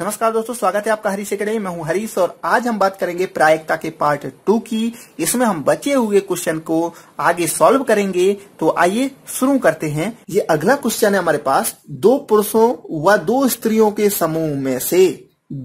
नमस्कार दोस्तों स्वागत है आपका हरीश एकेडमी मैं हूं हरीश और आज हम बात करेंगे प्रायिकता के पार्ट टू की इसमें हम बचे हुए क्वेश्चन को आगे सॉल्व करेंगे तो आइए शुरू करते हैं ये अगला क्वेश्चन है हमारे पास दो पुरुषों व दो स्त्रियों के समूह में से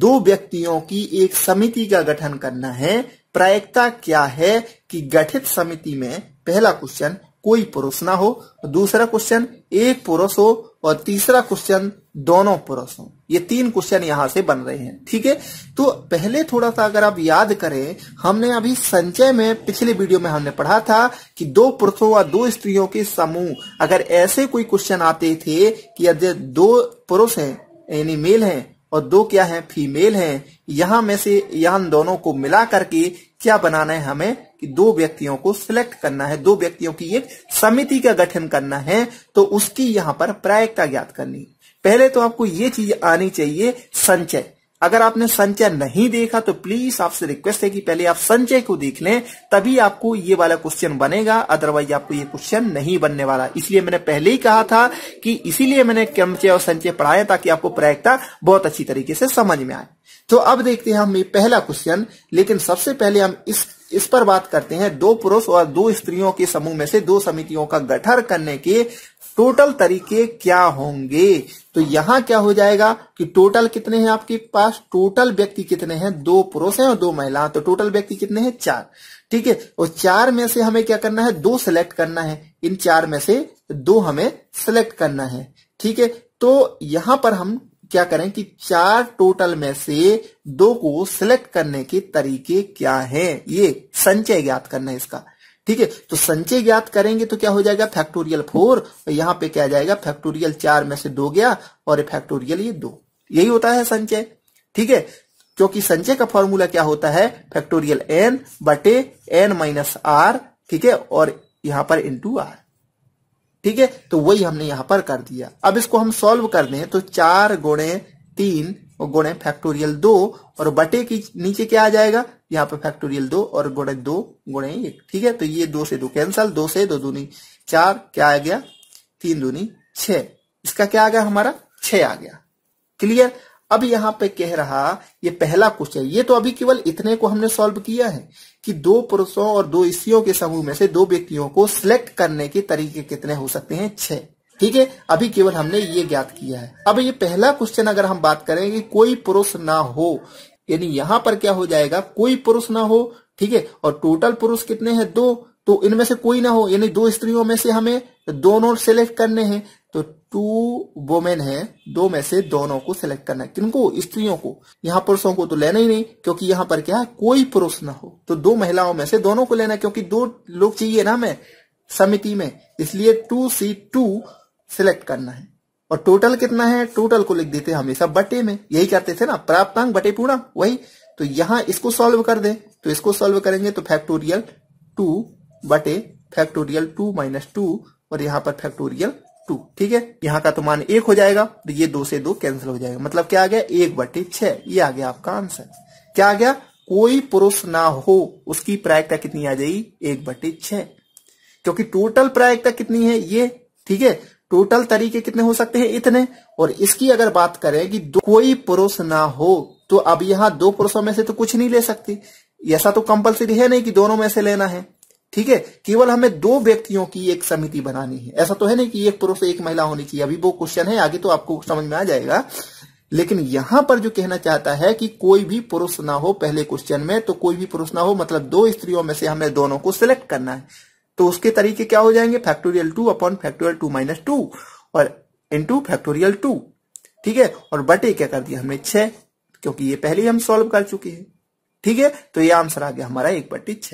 दो व्यक्तियों की एक समिति का गठन करना है प्रायिकता क्या है कि गठित समिति में पहला क्वेश्चन कोई पुरुष ना हो तो दूसरा क्वेश्चन एक पुरुष हो और तीसरा क्वेश्चन दोनों पुरुष हो ये तीन क्वेश्चन यहां से बन रहे हैं ठीक है तो पहले थोड़ा सा अगर आप याद करें हमने अभी संचय में पिछले वीडियो में हमने पढ़ा था कि दो पुरुषों व दो स्त्रियों के समूह अगर ऐसे कोई क्वेश्चन आते थे कि यदि दो पुरुष हैं यानी मेल हैं और दो क्या है फीमेल है यहां में से यहां दोनों को मिला करके क्या बनाना है हमें कि दो व्यक्तियों को सिलेक्ट करना है दो व्यक्तियों की एक समिति का गठन करना है तो उसकी यहां पर प्रायिकता ज्ञात करनी पहले तो आपको ये चीज आनी चाहिए संचय अगर आपने संचय नहीं देखा तो प्लीज आपसे रिक्वेस्ट है कि पहले आप संचय को देख लें तभी आपको ये वाला क्वेश्चन बनेगा अदरवाइज आपको ये क्वेश्चन नहीं बनने वाला इसलिए मैंने पहले ही कहा था कि इसीलिए मैंने क्रमचय और संचय पढ़ाया ताकि आपको प्रायिकता बहुत अच्छी तरीके से समझ में आए तो अब देखते हैं हम ये पहला क्वेश्चन लेकिन सबसे पहले हम इस इस पर बात करते हैं दो पुरुष और दो स्त्रियों के समूह में से दो समितियों का गठन करने के टोटल तरीके क्या होंगे तो यहां क्या हो जाएगा कि टोटल कितने हैं आपके पास टोटल व्यक्ति कितने हैं दो पुरुष हैं और दो महिला तो टोटल व्यक्ति कितने हैं चार ठीक है और चार में से हमें क्या करना है दो सिलेक्ट करना है इन चार में से दो हमें सिलेक्ट करना है ठीक है तो यहां पर हम क्या करें कि चार टोटल में से दो को सिलेक्ट करने के तरीके क्या हैं ये संचय ज्ञात करना है इसका ठीक है तो संचय ज्ञात करेंगे तो क्या हो जाएगा फैक्टोरियल तो फोर यहाँ पे क्या जाएगा फैक्टोरियल चार में से दो गया और फैक्टोरियल ये दो यही होता है संचय ठीक है क्योंकि संचय का फॉर्मूला क्या होता है फैक्टोरियल एन बटे एन माइनस आर ठीक है और यहां पर इंटू आर ठीक है तो वही हमने यहां पर कर दिया अब इसको हम सॉल्व कर दें तो चार गुणे तीन और गुणे फैक्टोरियल दो और बटे की नीचे क्या आ जाएगा यहाँ पे फैक्टोरियल दो और गुणे दो गुणे एक ठीक है तो ये दो से दो कैंसल दो से दो दूनी चार क्या आ गया तीन दूनी छ इसका क्या आ गया हमारा छ आ गया क्लियर अब यहां पे कह रहा ये पहला क्वेश्चन ये तो अभी केवल इतने को हमने सॉल्व किया है कि दो पुरुषों और दो स्त्रियों के समूह में से दो व्यक्तियों को सिलेक्ट करने के तरीके कितने हो सकते हैं छह ठीक है अभी केवल हमने ये ज्ञात किया है अब ये पहला क्वेश्चन अगर हम बात करें कि कोई पुरुष ना हो यानी यहां पर क्या हो जाएगा कोई पुरुष ना हो ठीक है और टोटल पुरुष कितने हैं दो तो इनमें से कोई ना हो यानी दो स्त्रियों में से हमें दोनों सेलेक्ट करने हैं तो टू वोमेन है दो में से दोनों को सिलेक्ट करना है किनको स्त्रियों को यहाँ पुरुषों को तो लेना ही नहीं क्योंकि यहाँ पर क्या है कोई पुरुष ना हो तो दो महिलाओं में से दोनों को लेना क्योंकि दो लोग चाहिए ना हमें समिति में इसलिए टू सी टू सिलेक्ट करना है और टोटल कितना है टोटल को लिख देते हमेशा बटे में यही करते थे ना प्राप्तांक बटे पूरा वही तो यहां इसको सॉल्व कर दे तो इसको सॉल्व करेंगे तो फैक्टोरियल टू बटे फैक्टोरियल टू माइनस टू और यहां पर फैक्टोरियल टू ठीक है यहां का तो मान एक हो जाएगा तो ये दो से दो कैंसिल हो जाएगा मतलब क्या आ गया एक बटे छह ये आ गया आपका आंसर क्या आ गया कोई पुरुष ना हो उसकी प्रायिकता कितनी आ जाएगी एक बटे छ क्योंकि टोटल प्रायिकता कितनी है ये ठीक है टोटल तरीके कितने हो सकते हैं इतने और इसकी अगर बात करें कि कोई पुरुष ना हो तो अब यहाँ दो पुरुषों में से तो कुछ नहीं ले सकती ऐसा तो कंपलसरी है नहीं कि दोनों में से लेना है ठीक है केवल हमें दो व्यक्तियों की एक समिति बनानी है ऐसा तो है नहीं कि एक पुरुष एक महिला होनी चाहिए अभी वो क्वेश्चन है आगे तो आपको समझ में आ जाएगा लेकिन यहां पर जो कहना चाहता है कि कोई भी पुरुष ना हो पहले क्वेश्चन में तो कोई भी पुरुष ना हो मतलब दो स्त्रियों में से हमें दोनों को सिलेक्ट करना है तो उसके तरीके क्या हो जाएंगे factorial two upon factorial two minus two और इंटू फैक्टोरियल टू ठीक है और बटे क्या कर दिया हमने छ क्योंकि ये पहले हम सॉल्व कर चुके हैं ठीक है तो ये आंसर आ गया हमारा एक बटे छ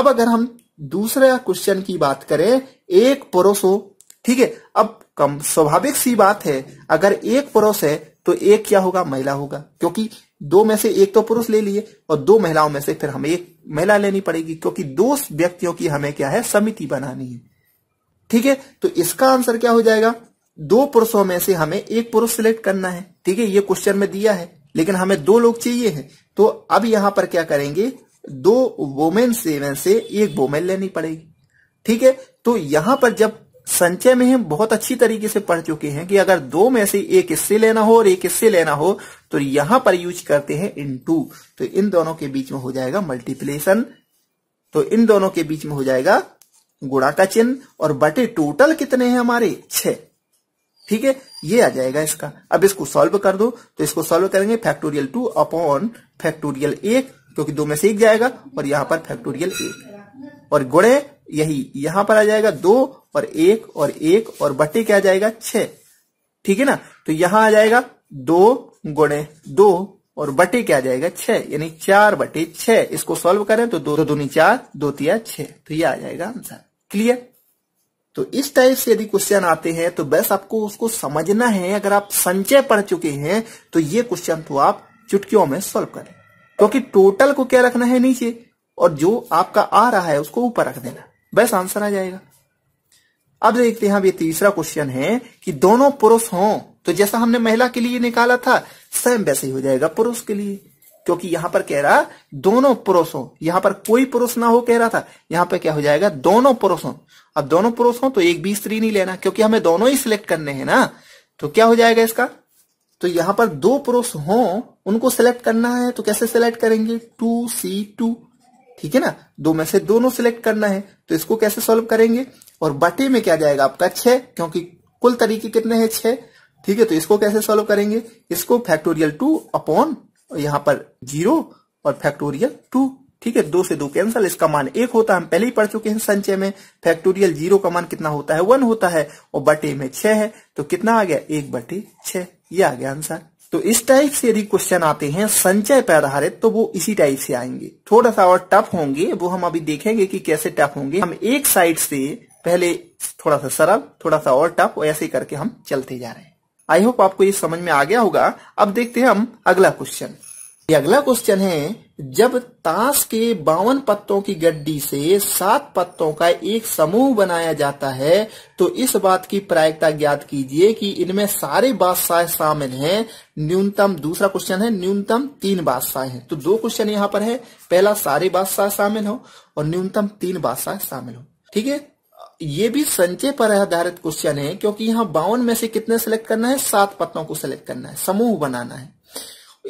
अब अगर हम दूसरा क्वेश्चन की बात करें एक पुरुष हो ठीक है अब कम स्वाभाविक सी बात है अगर एक पुरुष है तो एक क्या होगा महिला होगा क्योंकि दो में से एक तो पुरुष ले लिए और दो महिलाओं में से फिर हम एक महिला लेनी पड़ेगी क्योंकि दो व्यक्तियों की हमें क्या है समिति बनानी है ठीक है तो इसका आंसर क्या हो जाएगा दो पुरुषों में से हमें एक पुरुष सिलेक्ट करना है ठीक है ये क्वेश्चन में दिया है लेकिन हमें दो लोग चाहिए हैं तो अब यहां पर क्या करेंगे दो वोमेन सेवन से एक वोमेन लेनी पड़ेगी ठीक है तो यहां पर जब संचय में हम बहुत अच्छी तरीके से पढ़ चुके हैं कि अगर दो में से एक इससे लेना हो और एक इससे लेना हो तो यहां पर यूज करते हैं इन टू तो इन दोनों के बीच में हो जाएगा मल्टीप्लेशन तो इन दोनों के बीच में हो जाएगा गुणा का चिन्ह और बटे टोटल कितने हैं हमारे छह ठीक है ये आ जाएगा इसका अब इसको सॉल्व कर दो तो इसको सॉल्व करेंगे फैक्टोरियल टू अपॉन फैक्टोरियल एक क्योंकि दो में से एक जाएगा और यहां पर फैक्टोरियल एक और गुणे यही यहां पर आ जाएगा दो और एक और एक और बटे क्या आ जाएगा छ ठीक है ना तो यहां आ जाएगा दो गुणे दो और बटे क्या आ जाएगा छह यानी चार बटे छ इसको सॉल्व करें तो दो दूनी चार दो तिया छह तो ये आ जाएगा आंसर क्लियर तो इस टाइप से यदि क्वेश्चन आते हैं तो बस आपको उसको समझना है अगर आप संचय पढ़ चुके हैं तो ये क्वेश्चन तो आप चुटकियों में सॉल्व करें क्योंकि तो टोटल को क्या रखना है नीचे और जो आपका आ रहा है उसको ऊपर रख देना बस आंसर आ जाएगा अब देखते हैं अब ये तीसरा क्वेश्चन है कि दोनों पुरुष हों तो जैसा हमने महिला के लिए निकाला था सेम वैसे ही हो जाएगा पुरुष के लिए क्योंकि यहां पर कह रहा दोनों पुरुषों यहां पर कोई पुरुष ना हो कह रहा था यहां पर क्या हो जाएगा दोनों पुरुषों अब दोनों पुरुष हो तो एक भी स्त्री नहीं लेना क्योंकि हमें दोनों ही सिलेक्ट करने हैं ना तो क्या हो जाएगा इसका तो यहां पर दो पुरुष हो उनको सिलेक्ट करना है तो कैसे सिलेक्ट करेंगे टू सी टू ठीक है ना दो में से दोनों सिलेक्ट करना है तो इसको कैसे सॉल्व करेंगे और बटे में क्या जाएगा आपका छह क्योंकि कुल तरीके कितने हैं छह ठीक है तो इसको कैसे सॉल्व करेंगे इसको फैक्टोरियल टू अपॉन यहां पर जीरो और फैक्टोरियल टू ठीक है दो से दो कैंसल इसका मान एक होता है हम पहले ही पढ़ चुके हैं संचय में फैक्टोरियल जीरो का मान कितना होता है वन होता है और बटे में छह है तो कितना आ गया एक बटे छह आ गया आंसर तो इस टाइप से यदि क्वेश्चन आते हैं संचय पर आधारित तो वो इसी टाइप से आएंगे थोड़ा सा और टफ होंगे वो हम अभी देखेंगे कि कैसे टफ होंगे हम एक साइड से पहले थोड़ा सा सरल थोड़ा सा और टफ ऐसे करके हम चलते जा रहे हैं आई होप आपको ये समझ में आ गया होगा अब देखते हैं हम अगला क्वेश्चन अगला क्वेश्चन है जब ताश के बावन पत्तों की गड्डी से सात पत्तों का एक समूह बनाया जाता है तो इस बात की प्रायिकता ज्ञात कीजिए कि इनमें सारे बादशाह शामिल हैं न्यूनतम दूसरा क्वेश्चन है न्यूनतम तीन बादशाह हैं तो दो क्वेश्चन यहाँ पर है पहला सारे बादशाह शामिल हो और न्यूनतम तीन बादशाह शामिल हो ठीक है ये भी संचय पर आधारित क्वेश्चन है क्योंकि यहाँ बावन में से कितने सेलेक्ट करना है सात पत्तों को सिलेक्ट करना है समूह बनाना है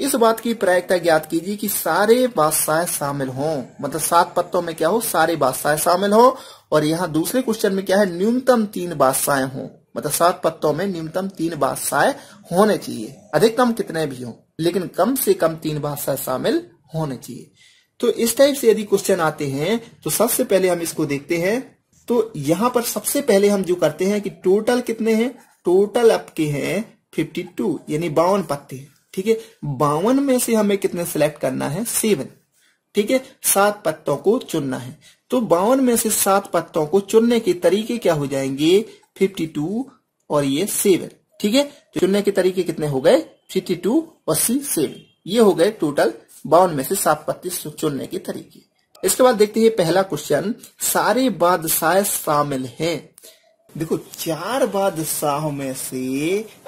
इस बात की प्रायिकता ज्ञात कीजिए कि सारे बादशाह शामिल हों मतलब सात पत्तों में क्या हो सारे बादशाह शामिल हो और यहाँ दूसरे क्वेश्चन में क्या है न्यूनतम तीन बादशाह हों मतलब सात पत्तों में न्यूनतम तीन बादशाह होने चाहिए अधिकतम कितने भी हों लेकिन कम से कम तीन बादशाह शामिल होने चाहिए तो इस टाइप से यदि क्वेश्चन आते हैं तो सबसे पहले हम इसको देखते हैं तो यहां पर सबसे पहले हम जो करते हैं कि टोटल कितने हैं टोटल आपके हैं 52 यानी बावन पत्ते हैं ठीक है बावन में से हमें कितने सिलेक्ट करना है सेवन ठीक है सात पत्तों को चुनना है तो बावन में से सात पत्तों को चुनने के तरीके क्या हो जाएंगे फिफ्टी टू और ये सेवन ठीक है तो चुनने के तरीके कितने हो गए फिफ्टी टू और सी सेवन ये हो गए टोटल बावन में से सात पत्ती चुनने के तरीके इसके बाद देखते हैं पहला क्वेश्चन सारे बादशाह शामिल हैं देखो चार बादशाह में से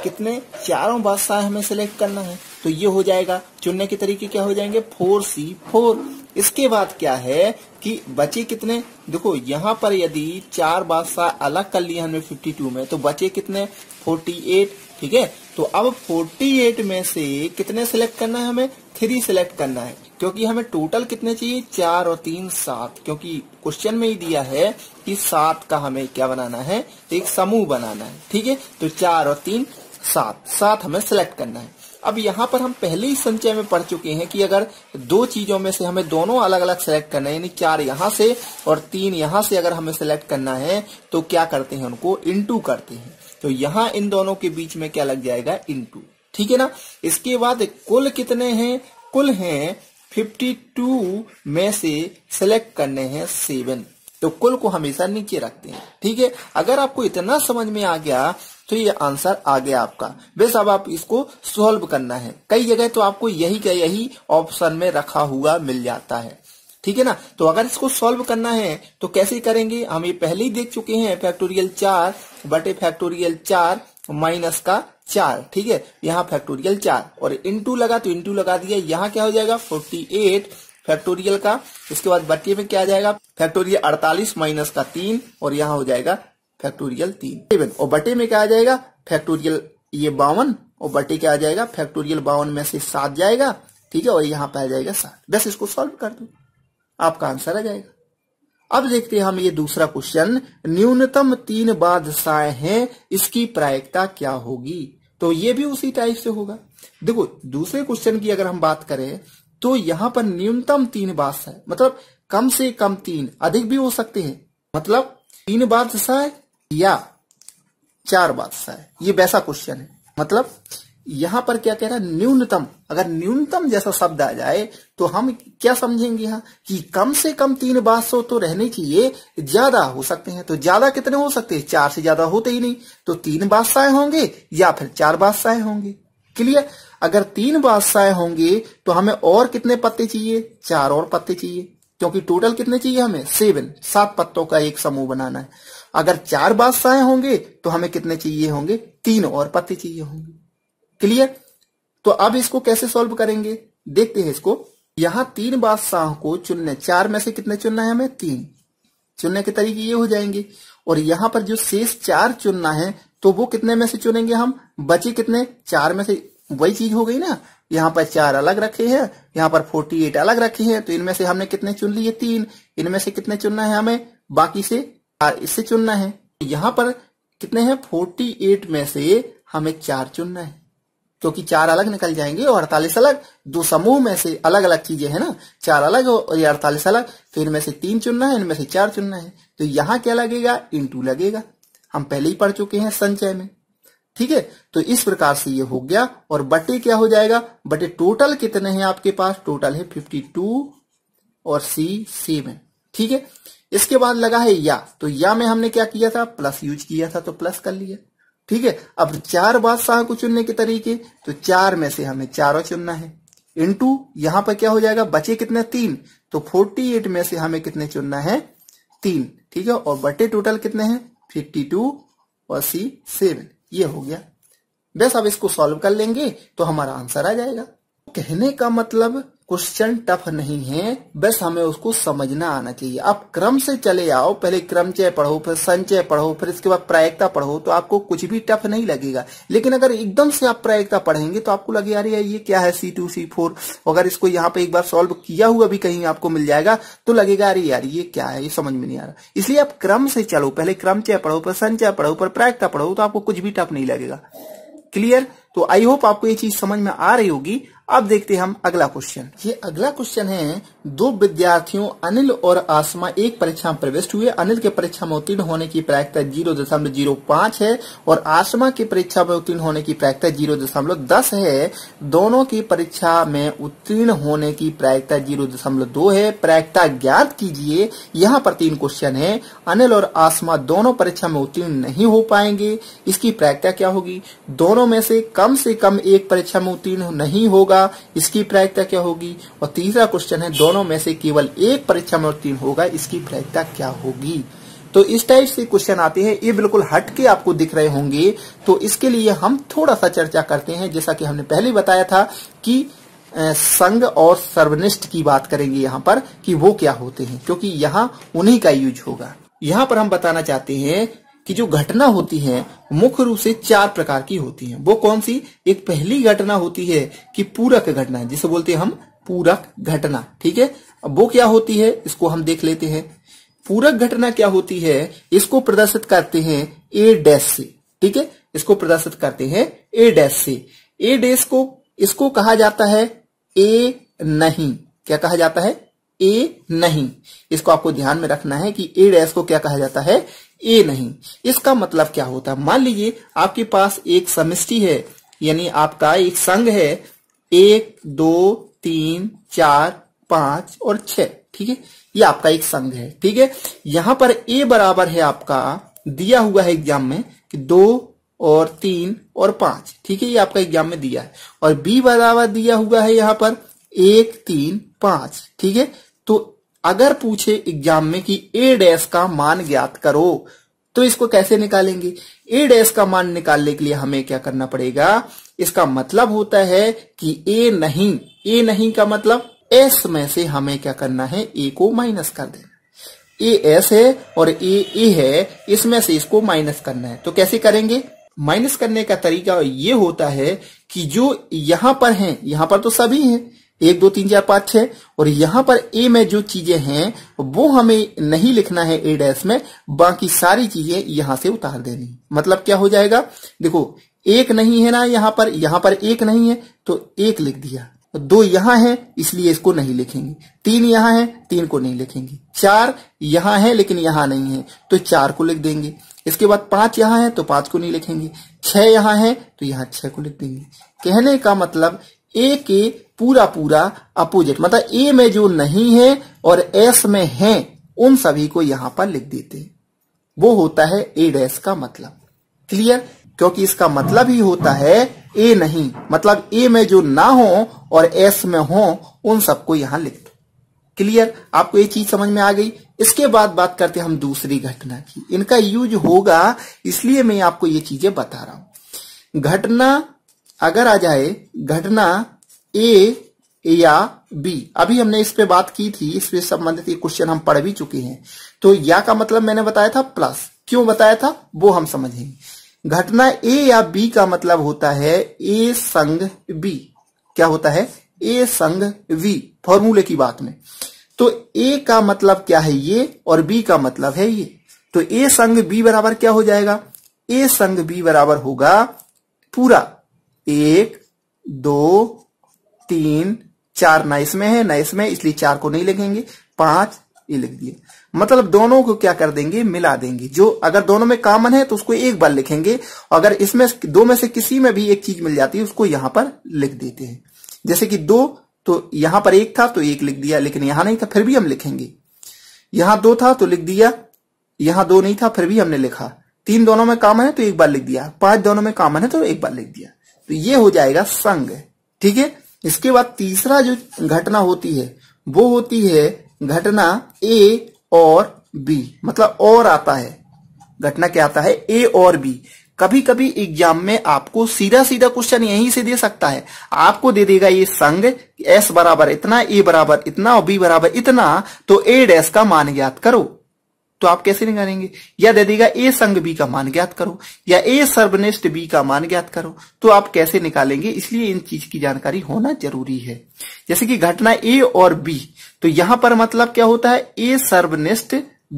कितने चारों बादशाह हमें सिलेक्ट करना है तो ये हो जाएगा चुनने के तरीके क्या हो जाएंगे फोर सी फोर इसके बाद क्या है कि बचे कितने देखो यहाँ पर यदि चार बादशाह अलग कर लिए हमने फिफ्टी टू में तो बचे कितने फोर्टी एट ठीक है तो अब फोर्टी एट में से कितने सिलेक्ट करना है हमें थ्री सिलेक्ट करना है क्योंकि हमें टोटल कितने चाहिए चार और तीन सात क्योंकि क्वेश्चन में ही दिया है कि सात का हमें क्या बनाना है एक समूह बनाना है ठीक है तो चार और तीन सात सात हमें सेलेक्ट करना है अब यहाँ पर हम पहले ही संचय में पढ़ चुके हैं कि अगर दो चीजों में से हमें दोनों अलग अलग सेलेक्ट करना है यानी चार यहाँ से और तीन यहाँ से अगर हमें सेलेक्ट करना है तो क्या करते हैं उनको इंटू करते हैं तो यहाँ इन दोनों के बीच में क्या लग जाएगा इंटू ठीक है ना इसके बाद कुल कितने हैं कुल हैं 52 में से सेलेक्ट करने हैं सेवन तो कुल को हमेशा नीचे रखते हैं ठीक है अगर आपको इतना समझ में आ गया तो ये आंसर आ गया आपका बस अब आप इसको सॉल्व करना है कई जगह तो आपको यही का यही ऑप्शन में रखा हुआ मिल जाता है ठीक है ना तो अगर इसको सॉल्व करना है तो कैसे करेंगे हम ये पहले ही देख चुके हैं फैक्टोरियल चार बटे फैक्टोरियल चार माइनस का चार ठीक है यहाँ फैक्टोरियल चार और इनटू लगा तो इनटू लगा दिया यहाँ क्या हो जाएगा फोर्टी एट फैक्टोरियल का इसके बाद बटे में क्या आ जाएगा फैक्टोरियल अड़तालीस माइनस का तीन और यहाँ हो जाएगा फैक्टोरियल तीन इवन और बटे में क्या आ जाएगा फैक्टोरियल ये बावन और बटे क्या आ जाएगा फैक्टोरियल बावन में से सात जाएगा ठीक है और यहाँ पे आ जाएगा सात बस इसको सॉल्व कर दो आपका आंसर आ जाएगा अब देखते हैं हम ये दूसरा क्वेश्चन न्यूनतम तीन बादशाह हैं इसकी प्रायिकता क्या होगी तो ये भी उसी टाइप से होगा देखो दूसरे क्वेश्चन की अगर हम बात करें तो यहां पर न्यूनतम तीन बादशाह मतलब कम से कम तीन अधिक भी हो सकते हैं मतलब तीन बादशाह या चार बादशाह ये वैसा क्वेश्चन है मतलब यहां पर क्या कह रहा है न्यूनतम अगर न्यूनतम जैसा शब्द आ जाए तो हम क्या समझेंगे यहां कि कम से कम तीन बादशाह सौ तो रहने चाहिए ज्यादा हो सकते हैं तो ज्यादा कितने हो सकते हैं चार से ज्यादा होते ही नहीं तो तीन बादशाह होंगे या फिर चार बादशाह होंगे क्लियर अगर तीन बादशाह होंगे तो हमें और कितने पत्ते चाहिए चार और पत्ते चाहिए क्योंकि टोटल कितने चाहिए हमें सेवन सात पत्तों का एक समूह बनाना है अगर चार बादशाह होंगे तो हमें कितने चाहिए होंगे तीन और पत्ते चाहिए होंगे क्लियर तो अब इसको कैसे सॉल्व करेंगे देखते हैं इसको यहां तीन बादशाह को चुनने चार में से कितने चुनना है हमें तीन चुनने के तरीके ये हो जाएंगे और यहां पर जो शेष चार चुनना है तो वो कितने में से चुनेंगे हम बचे कितने चार में से वही चीज हो गई ना यहाँ पर चार अलग रखे हैं यहाँ पर फोर्टी एट अलग रखे हैं तो इनमें से हमने कितने चुन लिए तीन इनमें से कितने चुनना है हमें बाकी से चार इससे चुनना है यहाँ पर कितने हैं फोर्टी एट में से हमें चार चुनना है क्योंकि चार अलग निकल जाएंगे और अड़तालीस अलग दो समूह में से अलग अलग चीजें है ना चार अलग और ये अड़तालीस अलग तो इनमें से तीन चुनना है इनमें से चार चुनना है तो यहाँ क्या लगेगा टू लगेगा हम पहले ही पढ़ चुके हैं संचय में ठीक है तो इस प्रकार से ये हो गया और बटे क्या हो जाएगा बटे टोटल कितने हैं आपके पास टोटल है फिफ्टी टू और सी सेवन ठीक है इसके बाद लगा है या तो या में हमने क्या किया था प्लस यूज किया था तो प्लस कर लिया ठीक है अब चार बादशाह को चुनने के तरीके तो चार में से हमें चारों चुनना है टू यहां पर क्या हो जाएगा बचे कितने तीन तो फोर्टी एट में से हमें कितने चुनना है तीन ठीक है और बटे टोटल कितने हैं फिफ्टी टू और सी सेवन ये हो गया बस अब इसको सॉल्व कर लेंगे तो हमारा आंसर आ जाएगा कहने का मतलब क्वेश्चन टफ नहीं है बस हमें उसको समझना आना चाहिए आप क्रम से चले आओ पहले क्रमचय पढ़ो फिर संचय पढ़ो फिर इसके बाद प्रायिकता पढ़ो तो आपको कुछ भी टफ नहीं लगेगा लेकिन अगर एकदम से आप प्रायिकता पढ़ेंगे तो आपको लगे यार ये क्या है सी टू सी फोर अगर इसको यहाँ पे एक बार सॉल्व किया हुआ भी कहीं आपको मिल जाएगा तो लगेगा अरे यार ये क्या है ये समझ में नहीं आ रहा इसलिए आप क्रम से चलो पहले क्रमचय पढ़ो फिर संचय पढ़ो फिर प्रायिकता पढ़ो तो आपको कुछ भी टफ नहीं लगेगा क्लियर तो आई होप आपको ये चीज समझ में आ रही होगी अब देखते हैं हम अगला क्वेश्चन ये अगला क्वेश्चन है दो विद्यार्थियों अनिल और आसमा एक परीक्षा में प्रवेश हुए अनिल के परीक्षा में उत्तीर्ण होने की प्रायिकता जीरो दशमलव जीरो पांच है और आसमा की परीक्षा में उत्तीर्ण होने की प्रायिकता जीरो दशमलव दस है दोनों की परीक्षा में उत्तीर्ण होने की प्रायिकता जीरो दशमलव दो है प्रायिकता ज्ञात कीजिए यहाँ पर तीन क्वेश्चन है अनिल और आसमा दोनों परीक्षा में उत्तीर्ण नहीं हो पाएंगे इसकी प्रायिकता क्या होगी दोनों में से कम से कम एक परीक्षा में उत्तीर्ण नहीं होगा होगा इसकी प्रायिकता क्या होगी और तीसरा क्वेश्चन है दोनों में से केवल एक परीक्षा में उत्तीर्ण होगा इसकी प्रायिकता क्या होगी तो इस टाइप से क्वेश्चन आते हैं ये बिल्कुल हट के आपको दिख रहे होंगे तो इसके लिए हम थोड़ा सा चर्चा करते हैं जैसा कि हमने पहले बताया था कि संघ और सर्वनिष्ठ की बात करेंगे यहाँ पर कि वो क्या होते हैं क्योंकि यहाँ उन्हीं का यूज होगा यहाँ पर हम बताना चाहते हैं कि जो घटना होती है मुख्य रूप से चार प्रकार की होती है वो कौन सी एक पहली घटना होती है कि पूरक घटना जिसे बोलते हैं हम पूरक घटना ठीक है अब वो क्या होती है इसको हम देख लेते हैं पूरक घटना क्या होती है इसको प्रदर्शित करते हैं ए डैश से ठीक है इसको प्रदर्शित करते हैं ए डैश से ए डैश को इसको कहा जाता है ए नहीं क्या कहा जाता है ए नहीं इसको आपको ध्यान में रखना है कि ए डैश को क्या कहा जाता है ए नहीं इसका मतलब क्या होता है मान लीजिए आपके पास एक समिष्टि है यानी आपका एक संघ है एक दो तीन चार पांच और छ ठीक है ये आपका एक संघ है ठीक है यहां पर ए बराबर है आपका दिया हुआ है एग्जाम में कि दो और तीन और पांच ठीक है ये आपका एग्जाम में दिया है और बी बराबर दिया हुआ है यहां पर एक तीन पांच ठीक है तो अगर पूछे एग्जाम में कि ए डैस का मान ज्ञात करो तो इसको कैसे निकालेंगे ए डैस का मान निकालने के लिए हमें क्या करना पड़ेगा इसका मतलब होता है कि ए नहीं ए नहीं का मतलब एस में से हमें क्या करना है ए को माइनस कर देना ए एस है और ए ए है इसमें से इसको माइनस करना है तो कैसे करेंगे माइनस करने का तरीका ये होता है कि जो यहां पर हैं यहां पर तो सभी हैं एक दो तीन चार पांच छह और यहां पर ए में जो चीजें हैं वो हमें नहीं लिखना है ए डैश में बाकी सारी चीजें यहां से उतार देनी मतलब क्या हो जाएगा देखो एक नहीं है ना यहां पर यहां पर एक नहीं है तो एक लिख दिया दो यहां है इसलिए इसको नहीं लिखेंगे तीन यहां है तीन को नहीं लिखेंगे चार यहां है लेकिन यहां नहीं है तो चार को लिख देंगे इसके बाद पांच यहां है तो पांच को नहीं लिखेंगे छह यहां है तो यहां छह को लिख देंगे कहने का मतलब ए के पूरा पूरा अपोजिट मतलब ए में जो नहीं है और एस में है उन सभी को यहां पर लिख देते हैं वो होता है ए डैश का मतलब क्लियर क्योंकि इसका मतलब ही होता है ए नहीं मतलब ए में जो ना हो और एस में हो उन सबको यहां लिख दो क्लियर आपको ये चीज समझ में आ गई इसके बाद बात करते हम दूसरी घटना की इनका यूज होगा इसलिए मैं आपको ये चीजें बता रहा हूं घटना अगर आ जाए घटना ए या बी अभी हमने इस पे बात की थी इस पे संबंधित ये क्वेश्चन हम पढ़ भी चुके हैं तो या का मतलब मैंने बताया था प्लस क्यों बताया था वो हम समझेंगे घटना ए या बी का मतलब होता है ए संग बी क्या होता है ए संग वी फॉर्मूले की बात में तो ए का मतलब क्या है ये और बी का मतलब है ये तो ए संग बी बराबर क्या हो जाएगा ए संग बी बराबर होगा पूरा एक दो तीन चार ना इसमें है ना इसमें इसलिए चार को नहीं लिखेंगे पांच ये लिख दिए मतलब दोनों को क्या कर देंगे मिला देंगे जो अगर दोनों में कॉमन है तो उसको एक बार लिखेंगे अगर इसमें दो में से किसी में भी एक चीज मिल जाती है उसको यहां पर लिख देते हैं जैसे कि दो तो यहां पर एक था तो एक लिख दिया लेकिन यहां नहीं था फिर भी हम लिखेंगे यहां दो था तो लिख दिया यहां दो नहीं था फिर भी हमने लिखा तीन दोनों में कॉमन है तो एक बार लिख दिया पांच दोनों में कॉमन है तो एक बार लिख दिया तो ये हो जाएगा संग ठीक है इसके बाद तीसरा जो घटना होती है वो होती है घटना ए और बी मतलब और आता है घटना क्या आता है ए और बी कभी कभी एग्जाम में आपको सीधा सीधा क्वेश्चन यहीं से दे सकता है आपको दे देगा ये संग एस बराबर इतना ए बराबर इतना और बी बराबर इतना तो ए डैश का मान ज्ञात करो तो आप कैसे निकालेंगे या दे देगा ए संघ बी का मान ज्ञात करो या ए सर्वनिष्ठ बी का मान ज्ञात करो तो आप कैसे निकालेंगे इसलिए इन चीज की जानकारी होना जरूरी है जैसे कि घटना ए और बी तो यहां पर मतलब क्या होता है ए सर्वनिष्ठ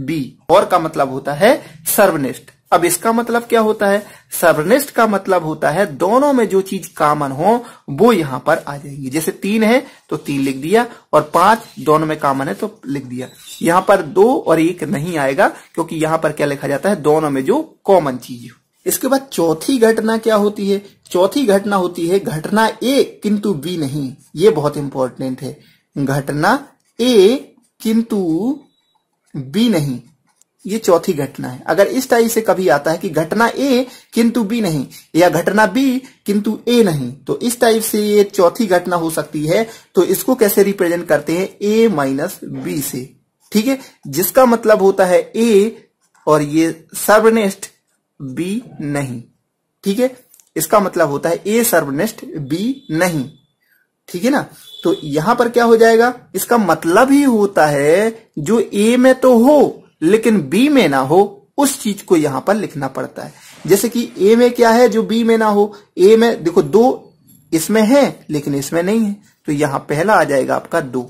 बी और का मतलब होता है सर्वनिष्ठ अब इसका मतलब क्या होता है सर्वनिष्ठ का मतलब होता है दोनों में जो चीज कॉमन हो वो यहां पर आ जाएगी जैसे तीन है तो तीन लिख दिया और पांच दोनों में कामन है तो लिख दिया यहां पर दो और एक नहीं आएगा क्योंकि यहां पर क्या लिखा जाता है दोनों में जो कॉमन चीज हो इसके बाद चौथी घटना क्या होती है चौथी घटना होती है घटना ए किंतु बी नहीं ये बहुत इंपॉर्टेंट है घटना ए किंतु बी नहीं ये चौथी घटना है अगर इस टाइप से कभी आता है कि घटना ए किंतु बी नहीं या घटना बी किंतु ए नहीं तो इस टाइप से ये चौथी घटना हो सकती है तो इसको कैसे रिप्रेजेंट करते हैं ए माइनस बी से ठीक है जिसका मतलब होता है ए और ये सर्वनिष्ठ बी नहीं ठीक है इसका मतलब होता है ए सर्वनिष्ठ बी नहीं ठीक है ना तो यहां पर क्या हो जाएगा इसका मतलब ही होता है जो ए में तो हो लेकिन बी में ना हो उस चीज को यहां पर लिखना पड़ता है जैसे कि ए में क्या है जो बी में ना हो ए में देखो दो इसमें है लेकिन इसमें नहीं है तो यहां पहला आ जाएगा आपका दो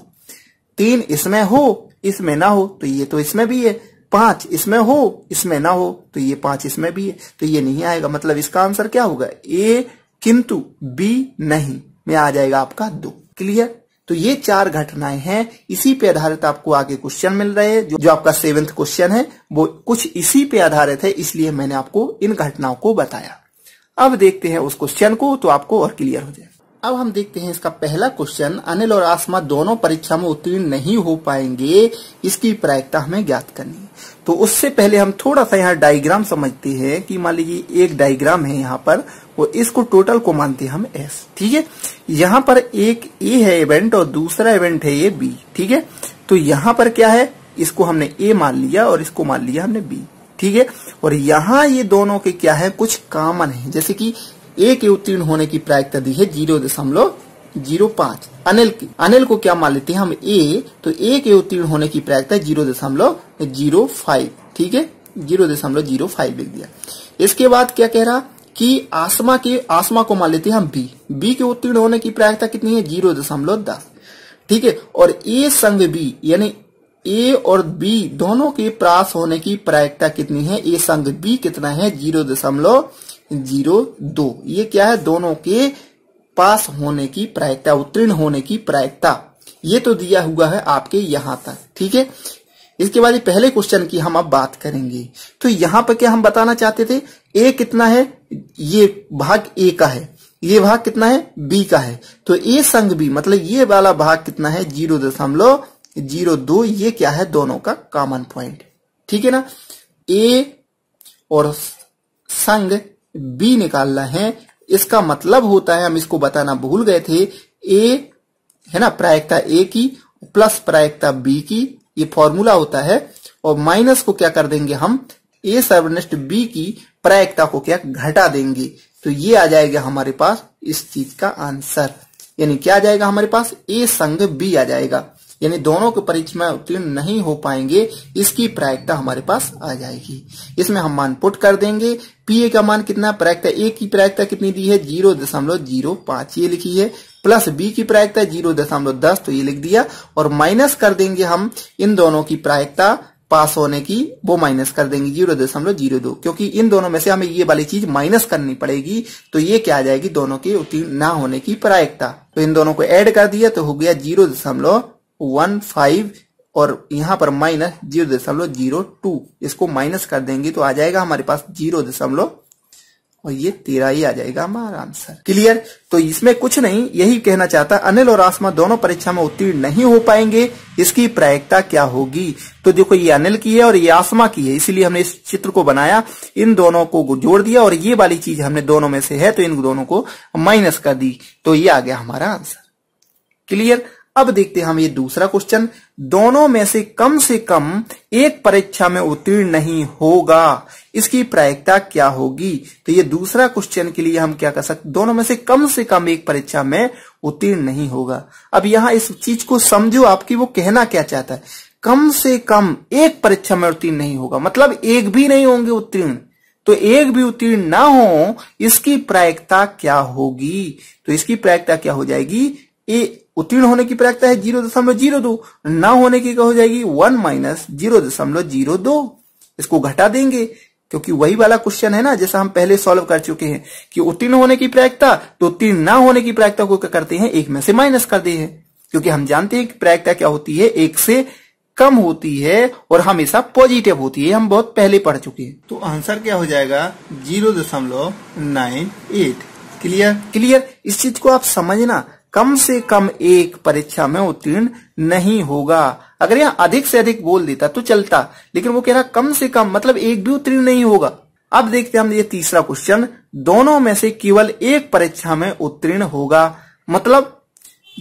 तीन इसमें हो इसमें ना हो तो ये तो इसमें भी है पांच इसमें हो इसमें ना हो तो ये पांच इसमें भी है तो ये नहीं आएगा मतलब इसका आंसर क्या होगा ए किंतु बी नहीं में आ जाएगा आपका दो क्लियर तो ये चार घटनाएं हैं इसी पे आधारित आपको आगे क्वेश्चन मिल रहे हैं जो, जो आपका सेवेंथ क्वेश्चन है वो कुछ इसी पे आधारित है इसलिए मैंने आपको इन घटनाओं को बताया अब देखते हैं उस क्वेश्चन को तो आपको और क्लियर हो जाए अब हम देखते हैं इसका पहला क्वेश्चन अनिल और आसमा दोनों परीक्षा में उत्तीर्ण नहीं हो पाएंगे इसकी प्रायिकता हमें ज्ञात करनी तो उससे पहले हम थोड़ा सा यहाँ डायग्राम समझते हैं कि मान लीजिए एक डायग्राम है यहाँ पर वो इसको टोटल को मानते हैं हम एस ठीक है यहाँ पर एक ए है इवेंट और दूसरा इवेंट है ये बी ठीक है तो यहाँ पर क्या है इसको हमने ए मान लिया और इसको मान लिया हमने बी ठीक है और यहाँ ये दोनों के क्या है कुछ कॉमन है जैसे कि ए के उत्तीर्ण होने की प्रायिकता दी है जीरो दशमलव जीरो पांच अनिल की अनिल को क्या मान लेते हैं हम ए तो ए के उत्तीर्ण होने की प्रायिकता जीरो दशमलव जीरो फाइव ठीक है जीरो दशमलव जीरो फाइव लिख दिया इसके बाद क्या कह रहा कि आसमा के आसमा को मान लेते हैं हम बी बी के उत्तीर्ण होने की प्रायिकता कितनी है जीरो दशमलव दस ठीक है और ए संग बी यानी ए और बी दोनों के प्रास होने की प्रायिकता कितनी है ए संग बी कितना है जीरो दशमलव जीरो दो ये क्या है दोनों के पास होने की प्रायिकता उत्तीर्ण होने की प्रायिकता ये तो दिया हुआ है आपके यहां तक ठीक है इसके बाद पहले क्वेश्चन की हम अब बात करेंगे तो यहां पर क्या हम बताना चाहते थे ए कितना है ये भाग ए का है ये भाग कितना है बी का है तो ए संग बी मतलब ये वाला भाग कितना है जीरो दशमलव जीरो दो ये क्या है दोनों का कॉमन पॉइंट ठीक है ना ए और संग बी निकालना है इसका मतलब होता है हम इसको बताना भूल गए थे ए है ना प्रायिकता ए की प्लस प्रायिकता बी की ये फॉर्मूला होता है और माइनस को क्या कर देंगे हम ए सर्वनिष्ठ बी की प्रायिकता को क्या घटा देंगे तो ये आ जाएगा हमारे पास इस चीज का आंसर यानी क्या आ जाएगा हमारे पास ए संग बी आ जाएगा यानी दोनों की परीक्षा में उत्तीर्ण नहीं हो पाएंगे इसकी प्रायिकता हमारे पास आ जाएगी इसमें हम मान पुट कर देंगे पीए का मान कितना प्रायिकता ए की प्रायिकता कितनी दी है जीरो दशमलव जीरो पांच ये लिखी है प्लस बी की प्रायिकता जीरो दशमलव दस तो ये लिख दिया और माइनस कर देंगे हम इन दोनों की प्रायिकता पास होने की वो माइनस कर देंगे जीरो दशमलव जीरो दो क्योंकि इन दोनों में से हमें ये वाली चीज माइनस करनी पड़ेगी तो ये क्या आ जाएगी दोनों के उत्तीर्ण ना होने की प्रायिकता तो इन दोनों को ऐड कर दिया तो हो गया जीरो दशमलव वन फाइव और यहां पर माइनस जीरो दशमलव जीरो टू इसको माइनस कर देंगे तो आ जाएगा हमारे पास जीरो दशमलव और ये तेरा ही आ जाएगा हमारा आंसर क्लियर तो इसमें कुछ नहीं यही कहना चाहता अनिल और आसमा दोनों परीक्षा में उत्तीर्ण नहीं हो पाएंगे इसकी प्रायिकता क्या होगी तो देखो ये अनिल की है और ये आसमा की है इसीलिए हमने इस चित्र को बनाया इन दोनों को जोड़ दिया और ये वाली चीज हमने दोनों में से है तो इन दोनों को माइनस कर दी तो ये आ गया हमारा आंसर क्लियर अब देखते हैं हम ये दूसरा क्वेश्चन दोनों में से कम से कम एक परीक्षा में उत्तीर्ण नहीं होगा इसकी प्रायिकता क्या होगी तो ये दूसरा क्वेश्चन के लिए हम क्या कर सकते दोनों में से कम से कम एक परीक्षा में उत्तीर्ण नहीं होगा अब यहां इस चीज को समझो आपकी वो कहना क्या चाहता है कम से कम एक परीक्षा में उत्तीर्ण नहीं होगा मतलब एक भी नहीं होंगे उत्तीर्ण तो एक भी उत्तीर्ण ना हो इसकी प्रायिकता क्या होगी तो इसकी प्रायिकता क्या हो जाएगी ए उत्तीर्ण होने की प्रायिकता है जीरो दशमलव जीरो दो न होने की क्या हो जाएगी वन माइनस जीरो दशमलव जीरो दो इसको घटा देंगे क्योंकि वही वाला क्वेश्चन है ना जैसा हम पहले सॉल्व कर चुके हैं कि उत्तीर्ण होने की प्रायिकता तो उत्तीर्ण ना होने की प्रायिकता को क्या करते हैं एक में से माइनस कर दे क्योंकि हम जानते हैं कि प्रायिकता क्या होती है एक से कम होती है और हमेशा पॉजिटिव होती है हम बहुत पहले पढ़ चुके हैं तो आंसर क्या हो जाएगा जीरो दशमलव नाइन एट क्लियर क्लियर इस चीज को आप समझना कम से कम एक परीक्षा में उत्तीर्ण नहीं होगा अगर यह अधिक से अधिक बोल देता तो चलता लेकिन वो कह रहा कम से कम मतलब एक भी उत्तीर्ण नहीं होगा अब देखते हैं हम ये तीसरा क्वेश्चन दोनों में से केवल एक परीक्षा में उत्तीर्ण होगा मतलब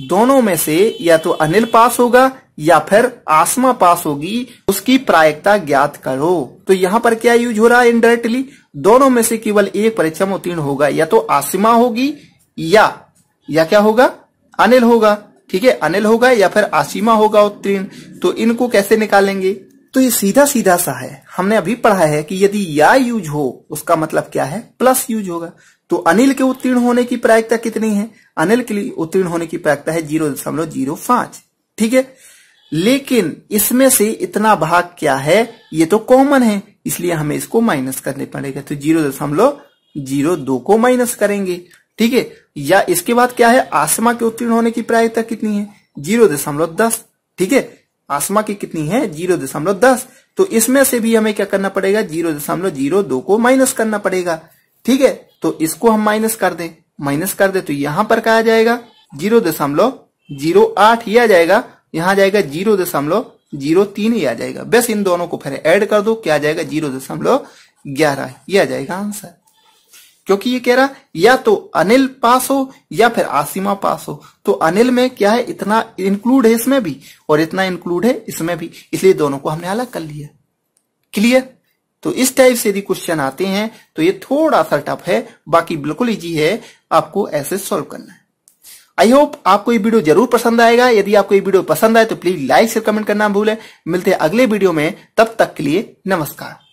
दोनों में से या तो अनिल पास होगा या फिर आसमा पास होगी उसकी प्रायिकता ज्ञात करो तो यहाँ पर क्या यूज हो रहा है इनडायरेक्टली दोनों में से केवल एक परीक्षा में उत्तीर्ण होगा या तो आसमा होगी या या क्या होगा अनिल होगा ठीक है अनिल होगा या फिर आसीमा होगा उत्तीर्ण तो इनको कैसे निकालेंगे तो ये सीधा सीधा सा है हमने अभी पढ़ा है कि यदि या यूज हो उसका मतलब क्या है प्लस यूज होगा तो अनिल के उत्तीर्ण होने की प्रायिकता कितनी है अनिल के लिए उत्तीर्ण होने की प्रायिकता है जीरो दशमलव जीरो पांच ठीक है लेकिन इसमें से इतना भाग क्या है ये तो कॉमन है इसलिए हमें इसको माइनस करने पड़ेगा तो जीरो दशमलव जीरो दो को माइनस करेंगे ठीक है या इसके बाद क्या है आसमा के उत्तीर्ण होने की प्रायिकता कितनी है जीरो दशमलव दस ठीक है आसमा की कितनी है जीरो दशमलव दस तो इसमें से भी हमें क्या करना पड़ेगा जीरो दशमलव जीरो दो को माइनस करना पड़ेगा ठीक है तो इसको हम माइनस कर दें माइनस कर दे तो यहां पर क्या आ जाएगा जीरो दशमलव जीरो आठ ही आ जाएगा यहां जाएगा जीरो दशमलव जीरो तीन ही आ जाएगा बस इन दोनों को फिर ऐड कर दो क्या आ जाएगा जीरो दशमलव ग्यारह ये आ जाएगा आंसर क्योंकि ये कह रहा या तो अनिल पास हो या फिर आसिमा पास हो तो अनिल में क्या है इतना इंक्लूड है इसमें भी और इतना इंक्लूड है इसमें भी इसलिए दोनों को हमने अलग कर लिया क्लियर तो इस टाइप से यदि क्वेश्चन आते हैं तो ये थोड़ा सा टफ है बाकी बिल्कुल इजी है आपको ऐसे सॉल्व करना है आई होप आपको ये वीडियो जरूर पसंद आएगा यदि आपको ये वीडियो पसंद आए तो प्लीज लाइक से कमेंट करना भूलें मिलते हैं अगले वीडियो में तब तक के लिए नमस्कार